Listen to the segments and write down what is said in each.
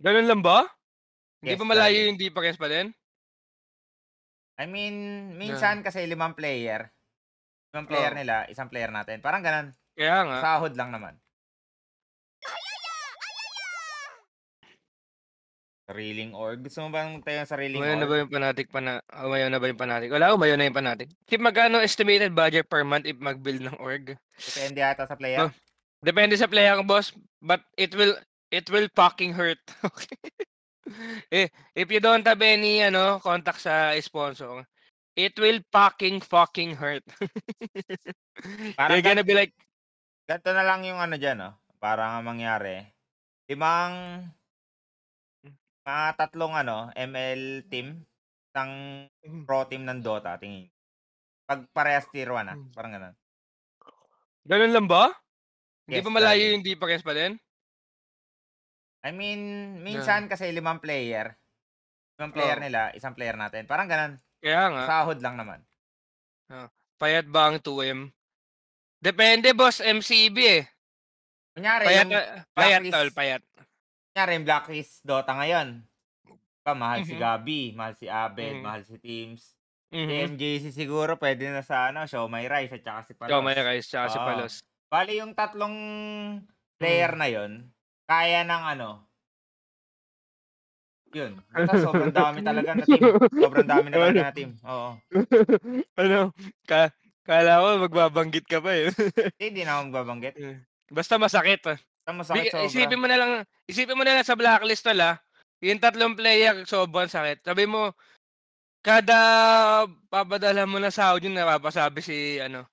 Ganun lang ba? Hindi yes, ba malayo yung di pares pa din? I mean, minsan yeah. kasi limang player. Limang player oh. nila, isang player natin. Parang ganun. Kaya nga. Sahod lang naman. Sariling org. Gusto mo ba tayo ng sariling umayon org? Ah, na ba yung Panatic? Pana umayon na ba yung panatik? Wala, umayon na yung panatik. Kip magkano estimated budget per month if mag-build ng org? Depende ata sa player. Oh. Depende sa player, boss. But it will, It will fucking hurt. okay. Eh, if you don't have any ano, contact sa sponsor, it will fucking fucking hurt. Para You're gonna ganito, be like... Ganto na lang yung ano dyan, no? Oh, para nga mangyari. Limang... Mga tatlong ano, ML team. Isang mm. pro team ng Dota, tingin. Pag parehas tier 1, ah. Mm. Parang ganun. Ganun lang ba? Yes, Hindi pa malayo yung di parehas pa din? I mean, minsan Yeah. kasi limang player. Limang player Oo. Oh. nila, isang player natin. Parang ganun. Kaya nga, Sahod lang naman. Oh. payat ba ang 2M? Depende, boss. MCB eh. Kunyari, Payat, yung, ah, payat, blacklist. tol, payat. kunyari, yung Blacklist Dota ngayon. Pa, mahal si mm-hmm. Gabi, mahal si Abed, Mhm. mahal si Teams. Mhm. MJC siguro pwede na sa ano, Show My Rice at saka si Palos. Ikaw, may rice, tsaka si Palos. Bali yung tatlong player mm-hmm. na yon kaya ng ano, yun. Basta ano sobrang dami talaga na team. Sobrang dami na talaga na ano? team. Oo. ano, ka kala ko magbabanggit ka pa eh. Hindi na ako magbabanggit. Hmm. Basta masakit. Ah. Basta masakit sobra. Isipin mo na lang, isipin mo na lang sa blacklist na yung tatlong player sobrang sakit. Sabi mo, kada papadala mo na sahod yun, napapasabi si ano,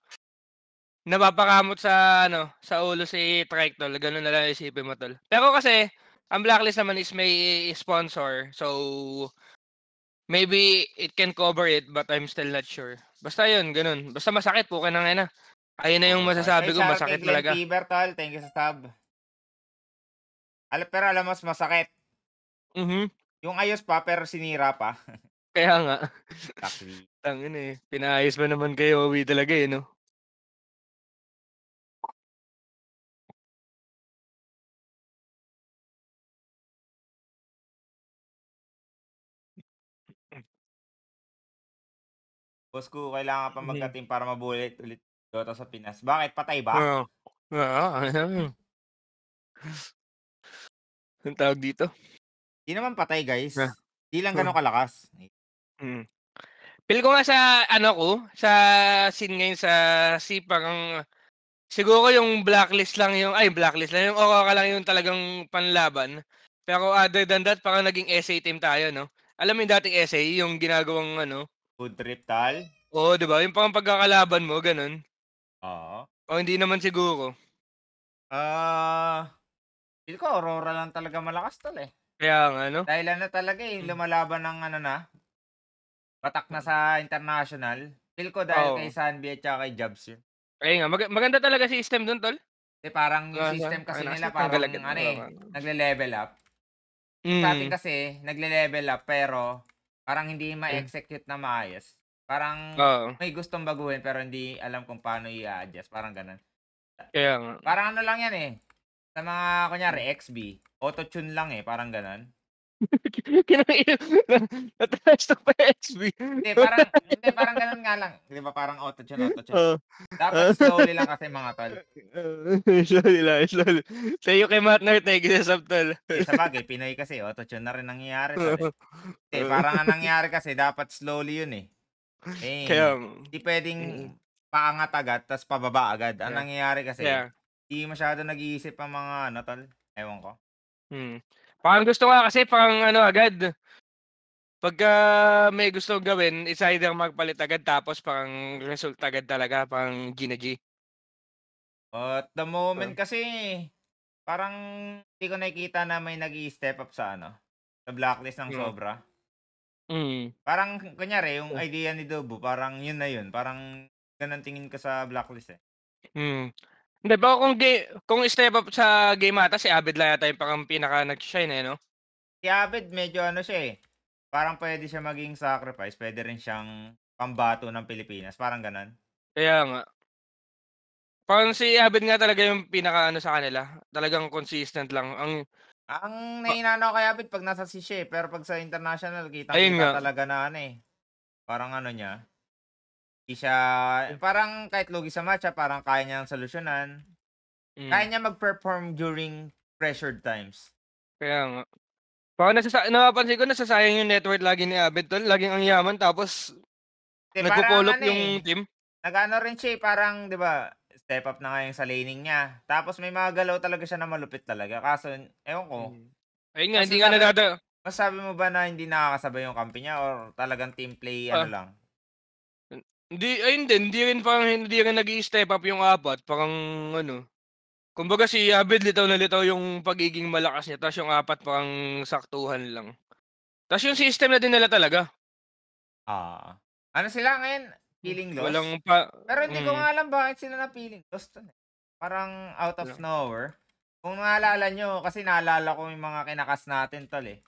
napapakamot sa ano sa ulo si Trike tol. Ganun na lang isipin mo tol. Pero kasi ang blacklist naman is may sponsor. So maybe it can cover it but I'm still not sure. Basta 'yun, ganun. Basta masakit po kanang ina. Ayun na yung masasabi ko, ah. masakit talaga. Fever, tol. Thank you sa stab. Alam, pero alam mas masakit. Mhm. Yung ayos pa, pero sinira pa. Kaya nga. Tangin eh. Pinaayos ba naman kayo, Owi talaga eh, no? Boss ko, kailangan pa mm. magka-team para mabulit ulit Dota sa Pinas. Bakit? Patay ba? Oo. Oo. tawag dito? Di naman patay, guys. Yeah. Di lang oh. gano'ng kalakas. Mm. Pil ko nga sa, ano ko, sa scene ngayon sa Sipang, siguro yung blacklist lang yung, ay, blacklist lang, yung okay lang yung talagang panlaban. Pero other than that, parang naging essay team tayo, no? Alam mo yung dating essay, yung ginagawang, ano, Food trip, tal? Oo, di ba? Yung pang pagkakalaban mo, ganun. Oo. O hindi naman siguro. Ah, uh, ko, Aurora lang talaga malakas tal eh. Kaya nga, no? Dahil ano talaga eh, hmm. lumalaban ng ano na, patak na sa international. Feel ko dahil Oo. kay Sanbi at kay Jobs yun. Kaya nga, mag- maganda talaga si system dun, tol. Eh, parang yung ano, system kasi ah, nila nasa parang ano eh, wala. nagle-level up. Mm. Sa atin hmm. kasi, nagle-level up pero Parang hindi ma-execute na maayos. Parang Oo. may gustong baguhin pero hindi alam kung paano i-adjust. Parang ganun. Kaya nga. Parang ano lang yan eh. Sa mga, kunyari, hmm. XB, auto-tune lang eh. Parang ganun. Kinain. Natalas na pa XB. Hindi, parang, hindi, parang ganun nga lang. Di ba, parang auto-tune, auto-tune. Uh, oh. Dapat oh. slowly lang kasi mga tol. Uh, slowly lang, slowly. Sa'yo kay Matt Nart na igisasab tol. sa bagay, Pinoy kasi, auto-tune na rin nangyayari. Tol. Eh, parang ang nangyayari kasi, dapat slowly yun eh. Eh, Kaya, hindi pwedeng mm. paangat agad, tapos pababa agad. Ang yeah. nangyayari kasi, yeah. masyado nag-iisip ang mga, ano tol, ewan ko. Hmm. Parang gusto ko kasi pang ano agad. Pagka ah, may gusto gawin, it's either magpalit agad tapos pang result agad talaga, pang G oh, At the moment kasi, parang hindi ko nakikita na may nag step up sa ano, sa blacklist ng mm. sobra. Mm. Parang, kunyari, yung hmm. idea ni Dobo, parang yun na yun. Parang ganun tingin ko sa blacklist eh. Mm. Hindi, ba kung, ga- kung step up sa game ata, si Abed lang yata yung pang pinaka nag-shine eh, no? Si Abed, medyo ano siya eh. Parang pwede siya maging sacrifice, pwede rin siyang pambato ng Pilipinas, parang ganun. Kaya nga. Parang si Abed nga talaga yung pinaka ano sa kanila. Talagang consistent lang. Ang ang nainano kay Abed pag nasa si Shea, eh, pero pag sa international, kita, kita talaga na ano eh. Parang ano niya, hindi siya, parang kahit lugi sa matcha, parang kaya niyang solusyonan. Mm. Kaya niya mag-perform during pressured times. Kaya nga. Parang nasasa- napapansin ko, nasasayang yung network lagi ni Abed. Tol. Laging ang yaman, tapos De, nagpupulok ano yung eh, team. Nagano rin siya, eh, parang, di ba, step up na nga yung sa laning niya. Tapos may mga galaw talaga siya na malupit talaga. Kaso, ewan ko. Mm. Ayun nga, hindi nga nadada. Masabi mo ba na hindi nakakasabay yung kampi niya or talagang team play, ano ah. ano lang? Hindi, ayun din, hindi rin parang hindi rin nag step up yung apat. Parang ano, Kumbaga si Abed litaw na litaw yung pagiging malakas niya. Tapos yung apat parang saktuhan lang. Tapos yung system na din nila talaga. Ah. Ano sila ngayon? Hmm. Feeling lost? Walang pa... Pero hindi mm. ko hmm. nga alam bakit sila na feeling lost. Eh. Parang out of Wala. nowhere. Kung naalala nyo, kasi naalala ko yung mga kinakas natin tol eh.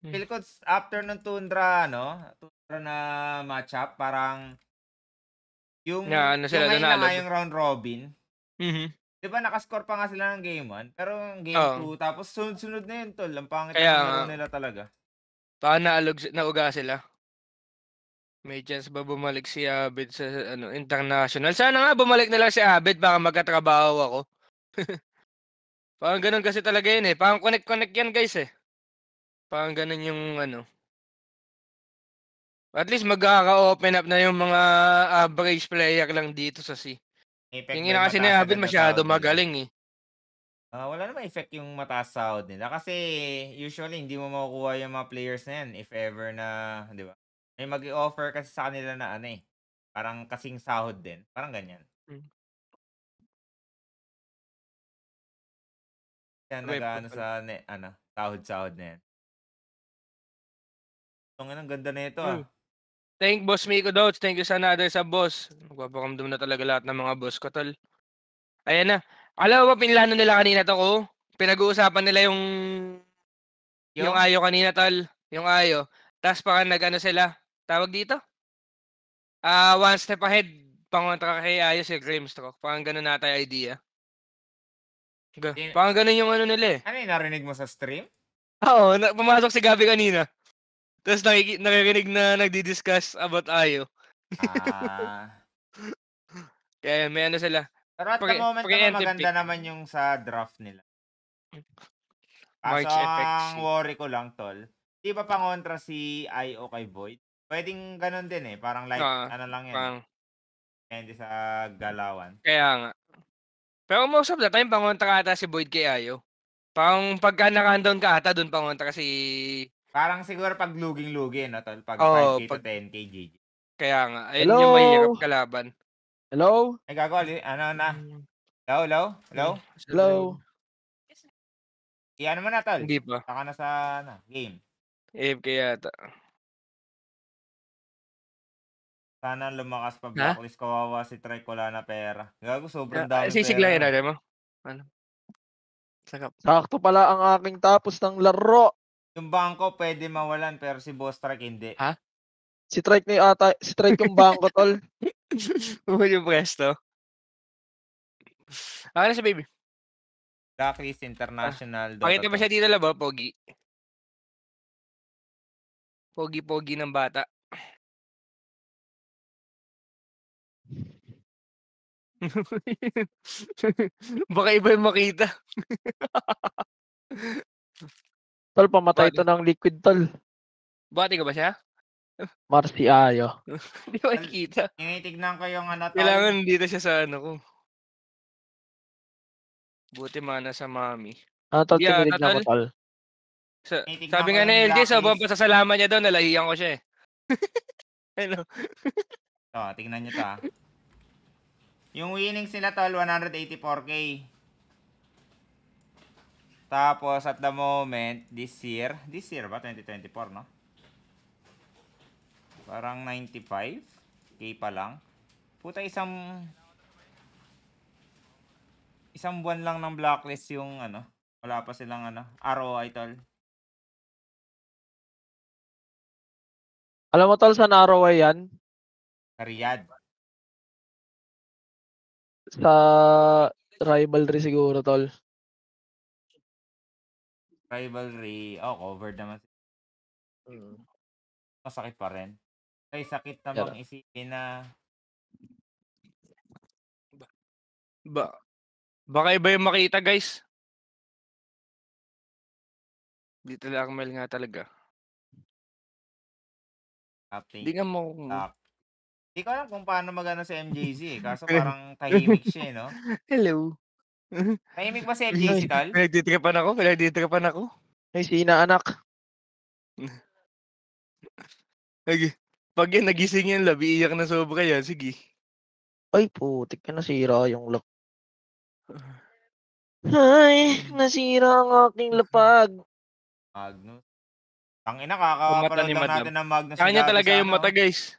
Hmm. Feel ko after ng Tundra, no? Tundra na matchup, parang yung, Na ano sila yung ngayon na nga yung round robin, Mhm. di ba nakascore pa nga sila ng game 1, pero yung game Oo. 2, tapos sunod-sunod na yun, tol. Ang pangit Kaya ng nila talaga. Baka naalog, si- nauga sila. May chance ba bumalik si Abed sa ano, international? Sana nga bumalik na lang si Abed baka magkatrabaho ako. Parang ganun kasi talaga yun eh. Parang connect-connect yan guys eh. Parang ganun yung ano. At least magkaka-open up na yung mga average player lang dito sa C. Tingin yung kasi ni Abin masyado magaling eh. Uh, wala naman effect yung mataas sahod nila kasi usually hindi mo makukuha yung mga players na yan if ever na, di ba? May mag-offer kasi sa kanila na ano eh. Parang kasing sahod din. Parang ganyan. Hmm. Yan, nag ano sa, ne, ano, sahod-sahod na yan. Ang ganda na ito ah. hmm. ah. Thank Boss Miko Dodge. Thank you sa another sa boss. Nagpapakamdam na talaga lahat ng mga boss ko, tol. Ayan na. Alam mo ba, pinlano nila kanina to ko? Pinag-uusapan nila yung... Yung, yung ayo kanina, tol. Yung ayo. Tapos pa nag-ano sila. Tawag dito? Ah, uh, one step ahead. Pangontra kay ayo si Grimstroke. Parang ganun na yung idea. Parang ganun yung ano nila eh. Ano yung narinig mo sa stream? Oo, na- pumasok si Gabi kanina. Tapos nakik- nakirinig na nagdi-discuss about Ayo. ah. Kaya may ano sila. Pero at pre- the moment naman maganda naman yung sa draft nila. Kaso March ang worry ko lang, tol. Di ba pangontra si IO kay Void? Pwedeng ganun din eh. Parang like, uh, ano lang yan. Eh. Parang, hindi sa galawan. Kaya nga. Pero most of the time, pangontra ata si Void kay Ayo. Pang pagka na ka ata, doon pangontra si Parang siguro pag luging lugin no, tol? Pag oh, 5K pag... to 10K, GG. Kaya nga. Ayun Hello? yung mahirap kalaban. Hello? Ay, gago, Ano na? Hello, hello? Hello? Hmm, hello? Iyan mo na, tol. Hindi pa. Saka na sa ano, game. AFK yata. Sana lumakas pa blacklist. Ha? Kawawa si Trey ko na pera. Gago, sobrang ah, dami pera. Sisiglayan na, mo? Ano? Sakap. Sakto pala ang aking tapos ng laro. Yung bangko pwede mawalan pero si Boss Strike hindi. Ha? Si Trike na yung ata, si Trike yung bangko, tol. Oo, yung pwesto. Ano na si baby? Blacklist International. Ah, Pakita ba siya dito labo, Pogi? Pogi-pogi ng bata. Baka iba yung makita. Tol, pamatay Body. to ng liquid, tol. Bati ka ba siya? Marcy Ayo. Hindi ko nakikita. Tinitignan ko yung ano, tol. Kailangan dito siya sa ano ko. Buti mana sa mami. Ano, tol, Yeah, tinignan ko, tol. Sa, sabi nga ni LJ, sa blacklist. buong pasasalamat niya daw, nalahiyan ko siya eh. ano? Oh, tingnan niyo to ah. Yung winnings nila, tol, 184k. Tapos at the moment, this year, this year ba? 2024, no? Parang 95k pa lang. Puta isang isang buwan lang ng blacklist yung ano. Wala pa silang ano, ROI tol. Alam mo tol, saan ROI yan? Sa Riyadh. Sa rivalry siguro tol. Rivalry. Oh, covered naman. Mm. Masakit pa rin. Ay, sakit namang yeah. isipin na... Ba, ba baka iba yung makita, guys. Dito lang Akmel nga talaga. Hindi nga mo... Hindi ko alam kung paano magana si MJZ eh. Kaso parang tahimik siya eh, no? Hello. Mm-hmm. Mahimik ba si FJC, tol? Pinagtitripan ako, pinagtitripan ako. Ay, si inaanak. Nag- Pag yan, nagising yan, labi iyak na sobra yan, sige. Ay, putik na nasira yung lak. Ay, nasira ang aking lapag. Magnus. Ang ina, Ang natin ng Magnus. kanya talaga yung ano. mata, guys.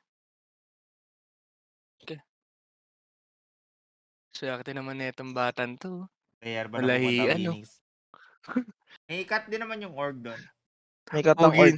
Swerte naman netong batang 'to. Player ba ng Malahian 'no. May ikat din naman yung org do'n. May cut ang org.